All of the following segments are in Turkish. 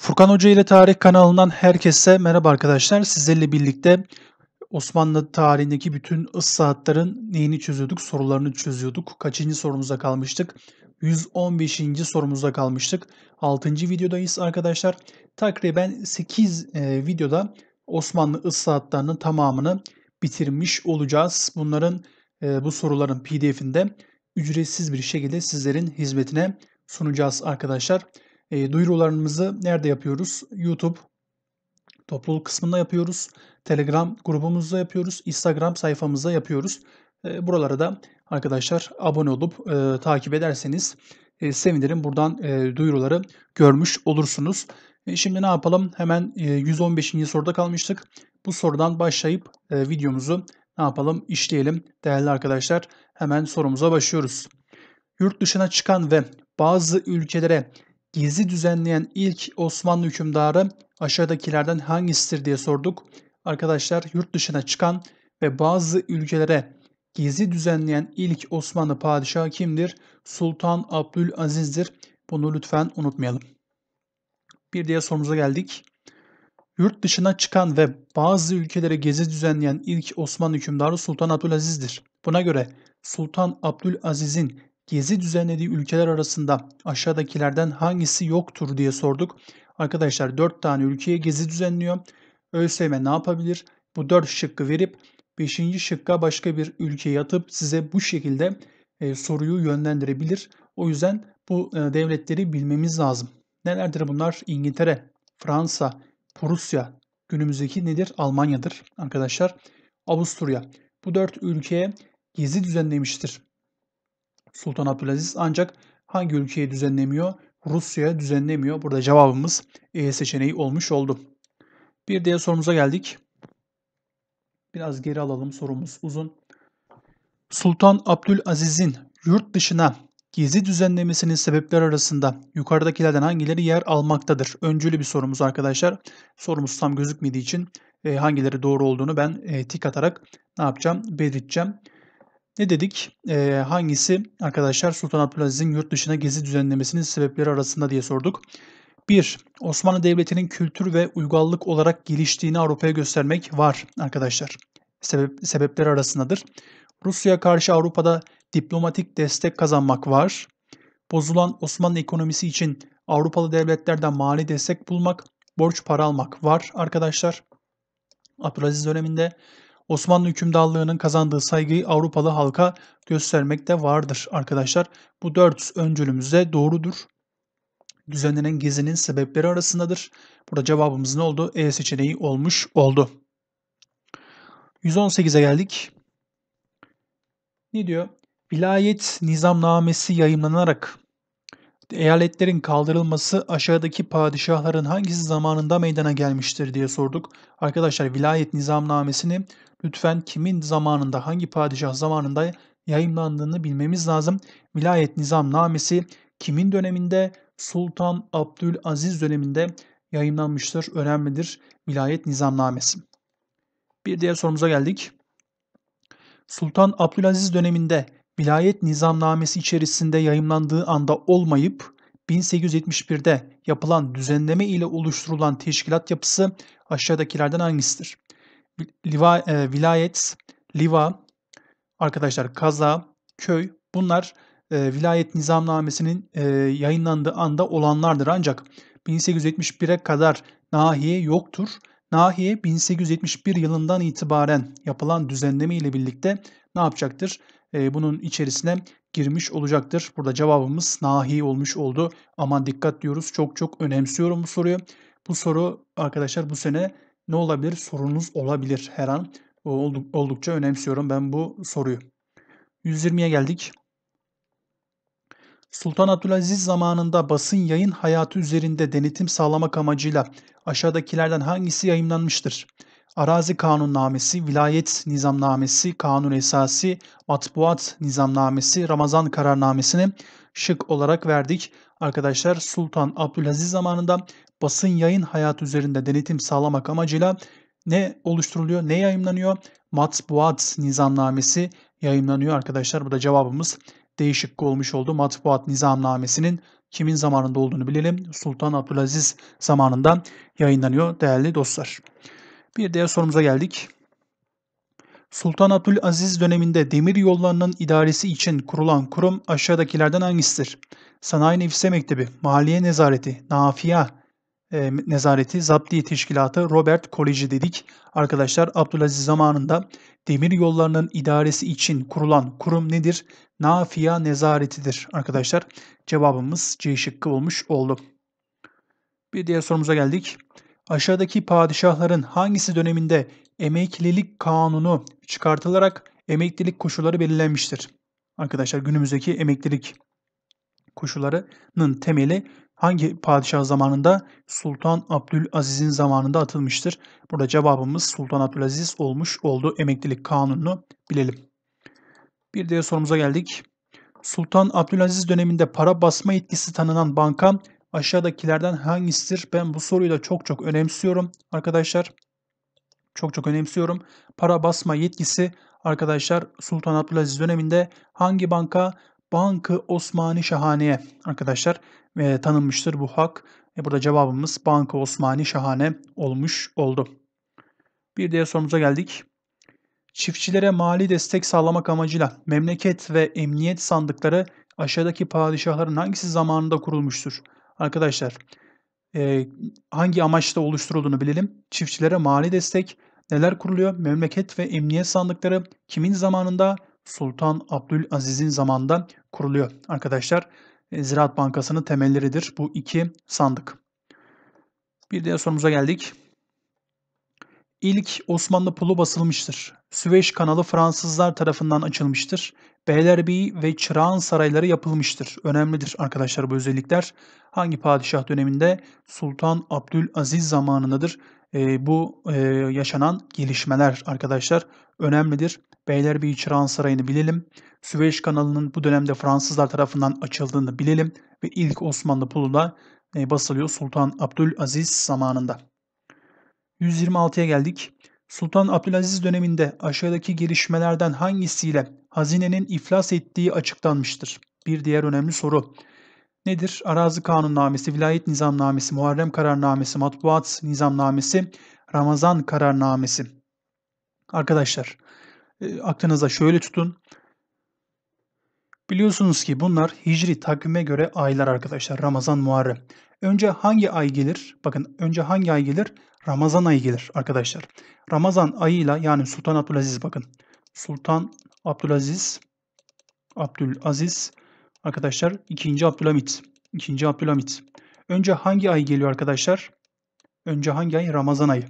Furkan Hoca ile Tarih kanalından herkese merhaba arkadaşlar. Sizlerle birlikte Osmanlı tarihindeki bütün ıssahatların neyini çözüyorduk? Sorularını çözüyorduk. Kaçıncı sorumuza kalmıştık? 115. sorumuza kalmıştık. 6. videodayız arkadaşlar. Takriben 8 e, videoda Osmanlı ıssahatlarının tamamını bitirmiş olacağız. Bunların e, bu soruların PDF'inde ücretsiz bir şekilde sizlerin hizmetine sunacağız arkadaşlar. E, duyurularımızı nerede yapıyoruz? YouTube topluluk kısmında yapıyoruz. Telegram grubumuzda yapıyoruz. Instagram sayfamızda yapıyoruz. E, buralara da arkadaşlar abone olup e, takip ederseniz e, sevinirim. Buradan e, duyuruları görmüş olursunuz. E, şimdi ne yapalım? Hemen e, 115. soruda kalmıştık. Bu sorudan başlayıp e, videomuzu ne yapalım? İşleyelim. Değerli arkadaşlar hemen sorumuza başlıyoruz. Yurt dışına çıkan ve bazı ülkelere Gezi düzenleyen ilk Osmanlı hükümdarı aşağıdakilerden hangisidir diye sorduk. Arkadaşlar yurt dışına çıkan ve bazı ülkelere gezi düzenleyen ilk Osmanlı padişahı kimdir? Sultan Abdülaziz'dir. Bunu lütfen unutmayalım. Bir diğer sorumuza geldik. Yurt dışına çıkan ve bazı ülkelere gezi düzenleyen ilk Osmanlı hükümdarı Sultan Abdülaziz'dir. Buna göre Sultan Abdülaziz'in gezi düzenlediği ülkeler arasında aşağıdakilerden hangisi yoktur diye sorduk. Arkadaşlar 4 tane ülkeye gezi düzenliyor. ÖSYM ne yapabilir? Bu 4 şıkkı verip 5. şıkka başka bir ülkeyi yatıp size bu şekilde e, soruyu yönlendirebilir. O yüzden bu e, devletleri bilmemiz lazım. Nelerdir bunlar? İngiltere, Fransa, Prusya, günümüzdeki nedir? Almanya'dır arkadaşlar. Avusturya. Bu dört ülkeye gezi düzenlemiştir. Sultan Abdülaziz ancak hangi ülkeye düzenlemiyor? Rusya'ya düzenlemiyor. Burada cevabımız E seçeneği olmuş oldu. Bir diğer sorumuza geldik. Biraz geri alalım sorumuz uzun. Sultan Abdülaziz'in yurt dışına gizli düzenlemesinin sebepler arasında yukarıdakilerden hangileri yer almaktadır? Öncülü bir sorumuz arkadaşlar. Sorumuz tam gözükmediği için e, hangileri doğru olduğunu ben e, tik atarak ne yapacağım? Belirteceğim. Ne dedik? Ee, hangisi arkadaşlar Sultan Abdülaziz'in yurt dışına gezi düzenlemesinin sebepleri arasında diye sorduk. 1. Osmanlı Devleti'nin kültür ve uygarlık olarak geliştiğini Avrupa'ya göstermek var arkadaşlar. Sebep, sebepleri arasındadır. Rusya karşı Avrupa'da diplomatik destek kazanmak var. Bozulan Osmanlı ekonomisi için Avrupalı devletlerden mali destek bulmak, borç para almak var arkadaşlar. Abdülaziz döneminde Osmanlı hükümdarlığının kazandığı saygıyı Avrupalı halka göstermek de vardır arkadaşlar. Bu dört öncülümüz de doğrudur. Düzenlenen gezinin sebepleri arasındadır. Burada cevabımız ne oldu? E seçeneği olmuş oldu. 118'e geldik. Ne diyor? Vilayet nizamnamesi yayımlanarak eyaletlerin kaldırılması aşağıdaki padişahların hangisi zamanında meydana gelmiştir diye sorduk. Arkadaşlar vilayet nizamnamesini Lütfen kimin zamanında, hangi padişah zamanında yayımlandığını bilmemiz lazım. Vilayet Nizamnamesi kimin döneminde? Sultan Abdülaziz döneminde yayınlanmıştır. Önemlidir Vilayet Nizamnamesi. Bir diğer sorumuza geldik. Sultan Abdülaziz döneminde Vilayet Nizamnamesi içerisinde yayımlandığı anda olmayıp 1871'de yapılan düzenleme ile oluşturulan teşkilat yapısı aşağıdakilerden hangisidir? liva, e, vilayet, liva, arkadaşlar kaza, köy bunlar e, vilayet nizamnamesinin e, yayınlandığı anda olanlardır. Ancak 1871'e kadar nahiye yoktur. Nahiye 1871 yılından itibaren yapılan düzenleme ile birlikte ne yapacaktır? E, bunun içerisine girmiş olacaktır. Burada cevabımız nahi olmuş oldu. Aman dikkat diyoruz. Çok çok önemsiyorum bu soruyu. Bu soru arkadaşlar bu sene ne olabilir? Sorunuz olabilir her an. oldukça önemsiyorum ben bu soruyu. 120'ye geldik. Sultan Abdülaziz zamanında basın yayın hayatı üzerinde denetim sağlamak amacıyla aşağıdakilerden hangisi yayınlanmıştır? Arazi Kanunnamesi, Vilayet Nizamnamesi, Kanun Esası, Matbuat Nizamnamesi, Ramazan Kararnamesini şık olarak verdik arkadaşlar Sultan Abdülaziz zamanında basın yayın hayatı üzerinde denetim sağlamak amacıyla ne oluşturuluyor, ne yayınlanıyor? Matbuat nizamnamesi yayınlanıyor arkadaşlar. Bu da cevabımız değişik olmuş oldu. Matbuat nizamnamesinin kimin zamanında olduğunu bilelim. Sultan Abdülaziz zamanında yayınlanıyor değerli dostlar. Bir diğer sorumuza geldik. Sultan Abdülaziz döneminde demir yollarının idaresi için kurulan kurum aşağıdakilerden hangisidir? Sanayi Nefise Mektebi, Maliye Nezareti, Nafia e, Nezareti, Zaptiye Teşkilatı, Robert Koleji dedik. Arkadaşlar Abdülaziz zamanında demir yollarının idaresi için kurulan kurum nedir? Nafia Nezaretidir arkadaşlar. Cevabımız C şıkkı olmuş oldu. Bir diğer sorumuza geldik. Aşağıdaki padişahların hangisi döneminde Emeklilik Kanunu çıkartılarak emeklilik koşulları belirlenmiştir. Arkadaşlar günümüzdeki emeklilik koşullarının temeli hangi padişah zamanında? Sultan Abdülaziz'in zamanında atılmıştır. Burada cevabımız Sultan Abdülaziz olmuş oldu. Emeklilik kanununu bilelim. Bir diğer sorumuza geldik. Sultan Abdülaziz döneminde para basma yetkisi tanınan banka aşağıdakilerden hangisidir? Ben bu soruyu da çok çok önemsiyorum arkadaşlar çok çok önemsiyorum. Para basma yetkisi arkadaşlar Sultan Abdülaziz döneminde hangi banka? Bankı Osmani Şahane'ye arkadaşlar e, tanınmıştır bu hak. E, burada cevabımız Bankı Osmani Şahane olmuş oldu. Bir diğer sorumuza geldik. Çiftçilere mali destek sağlamak amacıyla memleket ve emniyet sandıkları aşağıdaki padişahların hangisi zamanında kurulmuştur? Arkadaşlar e, hangi amaçla oluşturulduğunu bilelim. Çiftçilere mali destek, neler kuruluyor? Memleket ve emniyet sandıkları kimin zamanında? Sultan Abdülaziz'in zamanında kuruluyor arkadaşlar. E, Ziraat Bankası'nın temelleridir bu iki sandık. Bir diğer sorumuza geldik. İlk Osmanlı pulu basılmıştır. Süveyş kanalı Fransızlar tarafından açılmıştır. Beylerbeyi ve Çırağan sarayları yapılmıştır. Önemlidir arkadaşlar bu özellikler. Hangi padişah döneminde? Sultan Abdülaziz zamanındadır e, bu e, yaşanan gelişmeler arkadaşlar önemlidir. Beylerbeyi Çırağan Sarayı'nı bilelim. Süveyş kanalının bu dönemde Fransızlar tarafından açıldığını bilelim. Ve ilk Osmanlı pulu da e, basılıyor Sultan Abdülaziz zamanında. 126'ya geldik. Sultan Abdülaziz döneminde aşağıdaki gelişmelerden hangisiyle hazinenin iflas ettiği açıklanmıştır? Bir diğer önemli soru nedir? Arazi Kanunnamesi, Vilayet Nizamnamesi, Muharrem Kararnamesi, Matbuat Nizamnamesi, Ramazan Kararnamesi. Arkadaşlar e, aklınıza şöyle tutun. Biliyorsunuz ki bunlar hicri takvime göre aylar arkadaşlar. Ramazan, Muharrem. Önce hangi ay gelir? Bakın önce hangi ay gelir? Ramazan ayı gelir arkadaşlar. Ramazan ayıyla yani Sultan Abdülaziz bakın. Sultan Abdülaziz Abdülaziz Arkadaşlar 2. Abdülhamit. 2. Abdülhamit. Önce hangi ay geliyor arkadaşlar? Önce hangi ay? Ramazan ayı.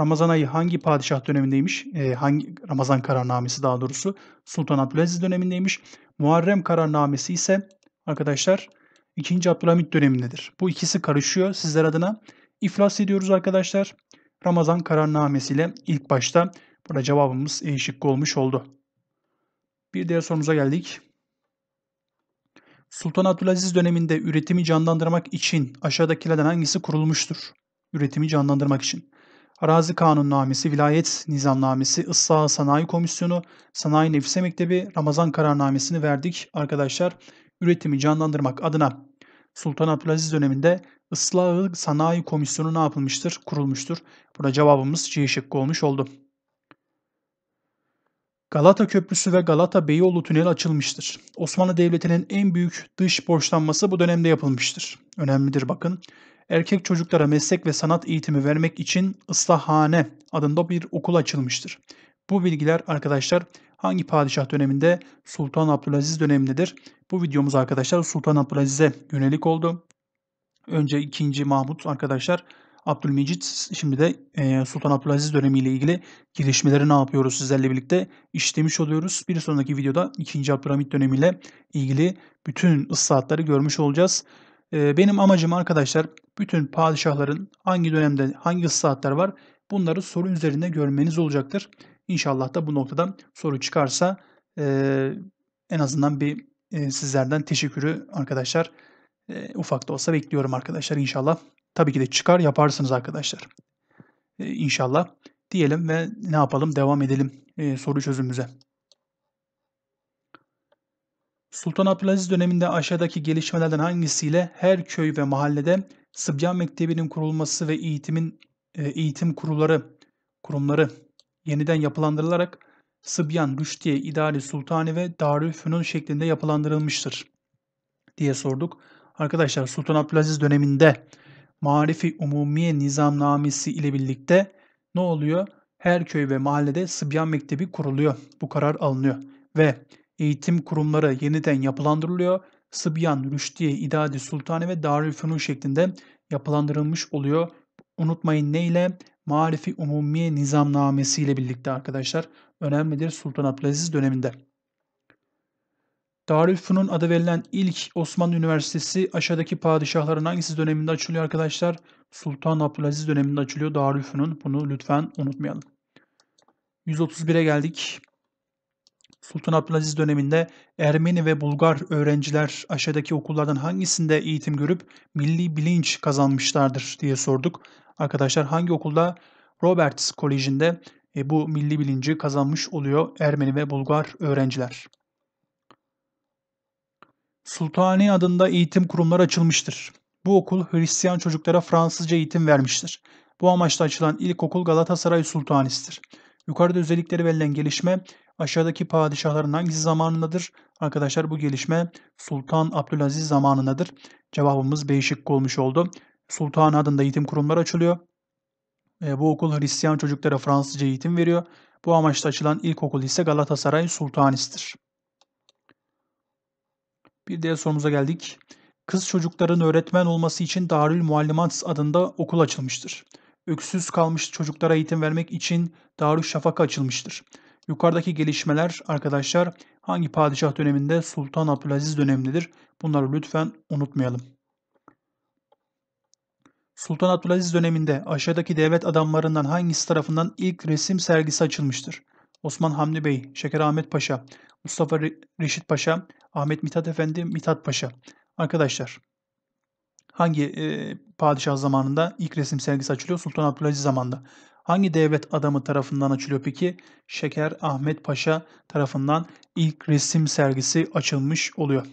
Ramazan ayı hangi padişah dönemindeymiş? E, hangi Ramazan kararnamesi daha doğrusu Sultan Abdülaziz dönemindeymiş. Muharrem kararnamesi ise arkadaşlar 2. Abdülhamit dönemindedir. Bu ikisi karışıyor sizler adına. İflas ediyoruz arkadaşlar. Ramazan kararnamesi ilk başta burada cevabımız E şıkkı olmuş oldu. Bir diğer sorumuza geldik. Sultan Abdülaziz döneminde üretimi canlandırmak için aşağıdakilerden hangisi kurulmuştur? Üretimi canlandırmak için. Arazi Kanunnamesi, Vilayet Nizamnamesi, Issa Sanayi Komisyonu, Sanayi Nefise Mektebi, Ramazan Kararnamesini verdik arkadaşlar. Üretimi canlandırmak adına Sultan Abdülaziz döneminde Islahı Sanayi Komisyonu ne yapılmıştır? Kurulmuştur. Burada cevabımız C şıkkı olmuş oldu. Galata Köprüsü ve Galata Beyoğlu Tüneli açılmıştır. Osmanlı Devleti'nin en büyük dış borçlanması bu dönemde yapılmıştır. Önemlidir bakın. Erkek çocuklara meslek ve sanat eğitimi vermek için Islahane adında bir okul açılmıştır. Bu bilgiler arkadaşlar hangi padişah döneminde? Sultan Abdülaziz dönemindedir. Bu videomuz arkadaşlar Sultan Abdülaziz'e yönelik oldu. Önce 2. Mahmut arkadaşlar Abdülmecit şimdi de e, Sultan Abdülaziz dönemiyle ilgili gelişmeleri ne yapıyoruz sizlerle birlikte işlemiş oluyoruz. Bir sonraki videoda 2. Abdülhamit dönemiyle ilgili bütün ıslahatları görmüş olacağız. E, benim amacım arkadaşlar bütün padişahların hangi dönemde hangi ıslahatlar var bunları soru üzerinde görmeniz olacaktır. İnşallah da bu noktada soru çıkarsa e, en azından bir sizlerden teşekkürü arkadaşlar ufak da olsa bekliyorum arkadaşlar inşallah tabii ki de çıkar yaparsınız arkadaşlar. E, inşallah diyelim ve ne yapalım devam edelim e, soru çözümümüze. Sultan Abdülaziz döneminde aşağıdaki gelişmelerden hangisiyle her köy ve mahallede Sıbyan Mektebi'nin kurulması ve eğitimin e, eğitim kurulları kurumları yeniden yapılandırılarak Sıbyan, Rüştiye, İdari, Sultani ve Darülfünun şeklinde yapılandırılmıştır diye sorduk. Arkadaşlar Sultan Abdülaziz döneminde Marifi Umumiye Nizamnamesi ile birlikte ne oluyor? Her köy ve mahallede Sıbyan Mektebi kuruluyor. Bu karar alınıyor ve eğitim kurumları yeniden yapılandırılıyor. Sıbyan, Rüşdiye, İdadi, Sultani ve Darülfünun şeklinde yapılandırılmış oluyor. Unutmayın neyle? ile? Marifi Umumiye Nizamnamesi ile birlikte arkadaşlar önemlidir Sultan Abdülaziz döneminde. Darülfünun adı verilen ilk Osmanlı Üniversitesi aşağıdaki padişahların hangisi döneminde açılıyor arkadaşlar? Sultan Abdülaziz döneminde açılıyor Darülfünun. Bunu lütfen unutmayalım. 131'e geldik. Sultan Abdülaziz döneminde Ermeni ve Bulgar öğrenciler aşağıdaki okullardan hangisinde eğitim görüp milli bilinç kazanmışlardır diye sorduk. Arkadaşlar hangi okulda? Roberts Koleji'nde e, bu milli bilinci kazanmış oluyor Ermeni ve Bulgar öğrenciler. Sultani adında eğitim kurumları açılmıştır. Bu okul Hristiyan çocuklara Fransızca eğitim vermiştir. Bu amaçla açılan ilk ilkokul Galatasaray Sultanisi'dir. Yukarıda özellikleri verilen gelişme aşağıdaki padişahların hangisi zamanındadır? Arkadaşlar bu gelişme Sultan Abdülaziz zamanındadır. Cevabımız değişik olmuş oldu. Sultan adında eğitim kurumları açılıyor. E, bu okul Hristiyan çocuklara Fransızca eğitim veriyor. Bu amaçla açılan ilkokul ise Galatasaray Sultanisi'dir. Bir diğer sorumuza geldik. Kız çocukların öğretmen olması için Darül Muallimat adında okul açılmıştır. Öksüz kalmış çocuklara eğitim vermek için Darül Şafak açılmıştır. Yukarıdaki gelişmeler arkadaşlar hangi padişah döneminde Sultan Abdülaziz dönemindedir? Bunları lütfen unutmayalım. Sultan Abdülaziz döneminde aşağıdaki devlet adamlarından hangisi tarafından ilk resim sergisi açılmıştır? Osman Hamdi Bey, Şeker Ahmet Paşa, Mustafa Re Reşit Paşa, Ahmet Mithat Efendi, Mithat Paşa. Arkadaşlar hangi e, padişah zamanında ilk resim sergisi açılıyor? Sultan Abdülaziz zamanında. Hangi devlet adamı tarafından açılıyor peki? Şeker Ahmet Paşa tarafından ilk resim sergisi açılmış oluyor.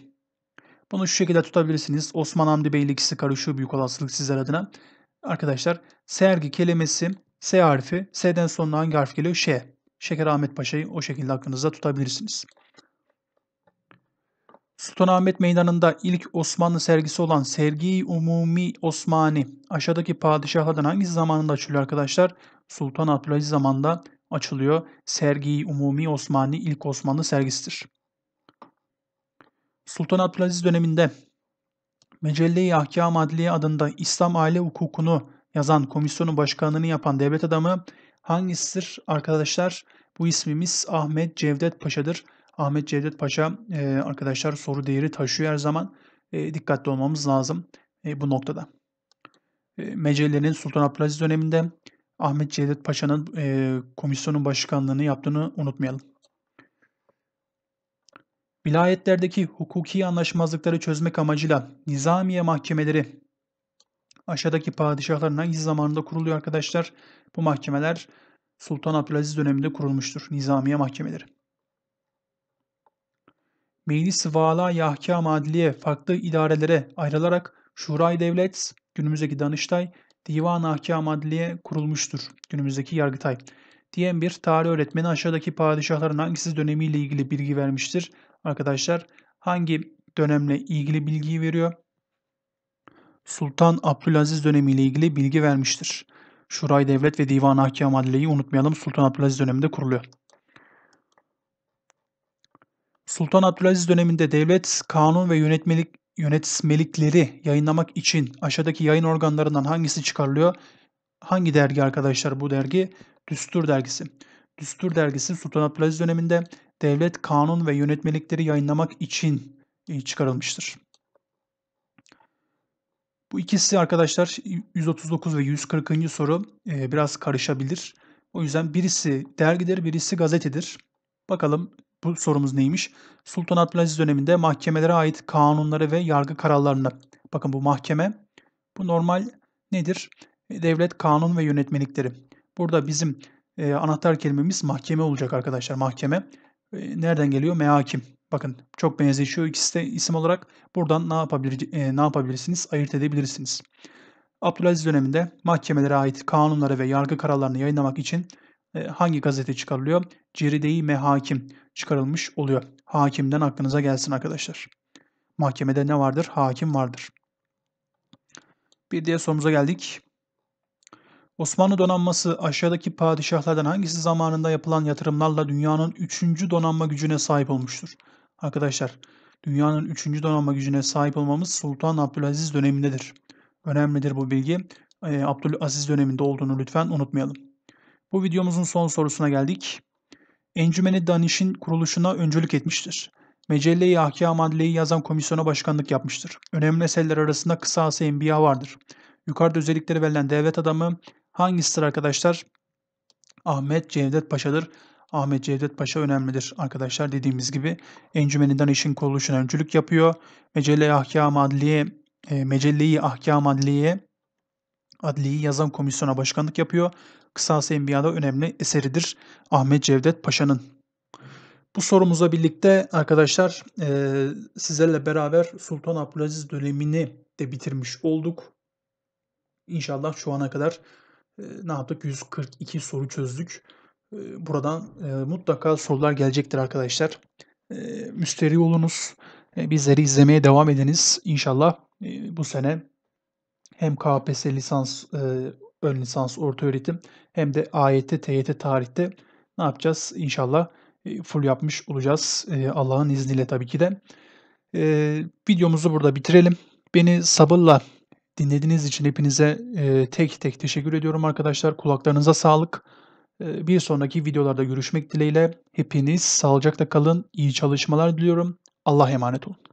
Bunu şu şekilde tutabilirsiniz. Osman Hamdi Bey'le ikisi karışıyor büyük olasılık sizler adına. Arkadaşlar sergi kelimesi S harfi. S'den sonra hangi harf geliyor? Ş. Şeker Ahmet Paşa'yı o şekilde aklınızda tutabilirsiniz. Sultanahmet Meydanı'nda ilk Osmanlı sergisi olan Sergi Umumi Osmani aşağıdaki padişahlardan hangisi zamanında açılıyor arkadaşlar? Sultan Abdülaziz zamanında açılıyor. Sergi Umumi Osmani ilk Osmanlı sergisidir. Sultan Abdülaziz döneminde Mecelle-i Ahkam Adliye adında İslam aile hukukunu yazan komisyonun başkanlığını yapan devlet adamı hangisidir arkadaşlar? Bu ismimiz Ahmet Cevdet Paşa'dır. Ahmet Cevdet Paşa e, arkadaşlar soru değeri taşıyor her zaman. E, dikkatli olmamız lazım e, bu noktada. E, Mecelle'nin Sultan Abdülaziz döneminde Ahmet Cevdet Paşa'nın e, komisyonun başkanlığını yaptığını unutmayalım. Vilayetlerdeki hukuki anlaşmazlıkları çözmek amacıyla nizamiye mahkemeleri aşağıdaki padişahların hangi zamanında kuruluyor arkadaşlar? Bu mahkemeler Sultan Abdülaziz döneminde kurulmuştur. Nizamiye mahkemeleri meclis vala yahkam adliye farklı idarelere ayrılarak Şuray Devlet, günümüzdeki Danıştay, Divan Ahkam Adliye kurulmuştur, günümüzdeki Yargıtay. Diyen bir tarih öğretmeni aşağıdaki padişahların hangisi dönemiyle ilgili bilgi vermiştir? Arkadaşlar hangi dönemle ilgili bilgiyi veriyor? Sultan Abdülaziz dönemiyle ilgili bilgi vermiştir. Şuray Devlet ve Divan Ahkam Adliye'yi unutmayalım. Sultan Abdülaziz döneminde kuruluyor. Sultan Abdülaziz döneminde devlet kanun ve yönetmelik yönetmelikleri yayınlamak için aşağıdaki yayın organlarından hangisi çıkarılıyor? Hangi dergi arkadaşlar bu dergi? Düstur dergisi. Düstur dergisi Sultan Abdülaziz döneminde devlet kanun ve yönetmelikleri yayınlamak için e, çıkarılmıştır. Bu ikisi arkadaşlar 139 ve 140. soru e, biraz karışabilir. O yüzden birisi dergidir, birisi gazetedir. Bakalım bu sorumuz neymiş? Sultan Abdülaziz döneminde mahkemelere ait kanunları ve yargı kararlarını. Bakın bu mahkeme bu normal nedir? Devlet kanun ve yönetmelikleri. Burada bizim e, anahtar kelimemiz mahkeme olacak arkadaşlar. Mahkeme e, nereden geliyor? Mehakim. Bakın çok benzeşiyor ikisi de isim olarak. Buradan ne yapabilir e, ne yapabilirsiniz? Ayırt edebilirsiniz. Abdülaziz döneminde mahkemelere ait kanunları ve yargı kararlarını yayınlamak için e, hangi gazete çıkarılıyor? Ceride-i Mehakim çıkarılmış oluyor. Hakimden aklınıza gelsin arkadaşlar. Mahkemede ne vardır? Hakim vardır. Bir diğer sorumuza geldik. Osmanlı donanması aşağıdaki padişahlardan hangisi zamanında yapılan yatırımlarla dünyanın 3. donanma gücüne sahip olmuştur? Arkadaşlar, dünyanın 3. donanma gücüne sahip olmamız Sultan Abdülaziz dönemindedir. Önemlidir bu bilgi. Ee, Abdülaziz döneminde olduğunu lütfen unutmayalım. Bu videomuzun son sorusuna geldik. Encümeni Daniş'in kuruluşuna öncülük etmiştir. Mecelle-i Ahkam Adliye'yi yazan komisyona başkanlık yapmıştır. Önemli eserler arasında kısası enbiya vardır. Yukarıda özellikleri verilen devlet adamı hangisidir arkadaşlar? Ahmet Cevdet Paşa'dır. Ahmet Cevdet Paşa önemlidir arkadaşlar. Dediğimiz gibi Encümeni Daniş'in kuruluşuna öncülük yapıyor. Mecelle-i Ahkam Adliye, e, Mecelle-i Ahkam Adliye Adliyi yazan komisyona başkanlık yapıyor. Kısas-ı önemli eseridir Ahmet Cevdet Paşa'nın. Bu sorumuza birlikte arkadaşlar e, sizlerle beraber Sultan Abdülaziz dönemini de bitirmiş olduk. İnşallah şu ana kadar e, ne yaptık? 142 soru çözdük. E, buradan e, mutlaka sorular gelecektir arkadaşlar. E, müsteri olunuz. E, bizleri izlemeye devam ediniz. İnşallah e, bu sene hem KPSS lisans e, ön lisans orta öğretim hem de AYT, TYT tarihte ne yapacağız? İnşallah e, full yapmış olacağız. E, Allah'ın izniyle tabii ki de. E, videomuzu burada bitirelim. Beni sabırla dinlediğiniz için hepinize tek tek teşekkür ediyorum arkadaşlar. Kulaklarınıza sağlık. bir sonraki videolarda görüşmek dileğiyle. Hepiniz sağlıcakla kalın. İyi çalışmalar diliyorum. Allah emanet olun.